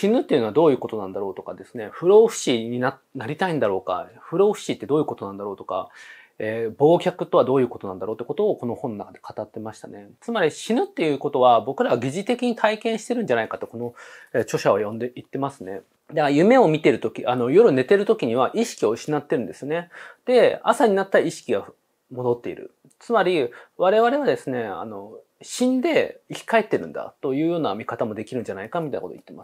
死ぬっていうのはどういうことなんだろうとかですね、不老不死になりたいんだろうか、不老不死ってどういうことなんだろうとか、えー、忘却とはどういうことなんだろうってことをこの本の中で語ってましたね。つまり死ぬっていうことは僕らは疑似的に体験してるんじゃないかとこの、え著者は呼んで言ってますね。だから夢を見てるとき、あの夜寝てるときには意識を失ってるんですね。で、朝になったら意識が戻っている。つまり我々はですね、あの死んで生き返ってるんだというような見方もできるんじゃないかみたいなことを言ってます。